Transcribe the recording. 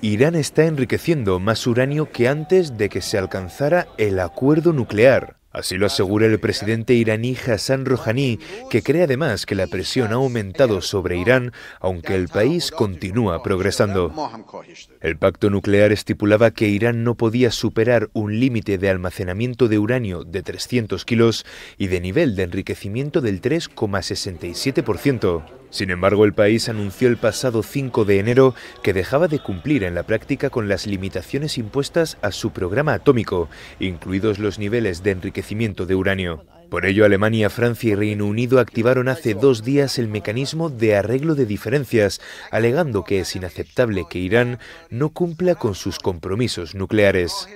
Irán está enriqueciendo más uranio que antes de que se alcanzara el acuerdo nuclear. Así lo asegura el presidente iraní Hassan Rouhani, que cree además que la presión ha aumentado sobre Irán, aunque el país continúa progresando. El pacto nuclear estipulaba que Irán no podía superar un límite de almacenamiento de uranio de 300 kilos y de nivel de enriquecimiento del 3,67%. Sin embargo, el país anunció el pasado 5 de enero que dejaba de cumplir en la práctica con las limitaciones impuestas a su programa atómico, incluidos los niveles de enriquecimiento de uranio. Por ello, Alemania, Francia y Reino Unido activaron hace dos días el mecanismo de arreglo de diferencias, alegando que es inaceptable que Irán no cumpla con sus compromisos nucleares.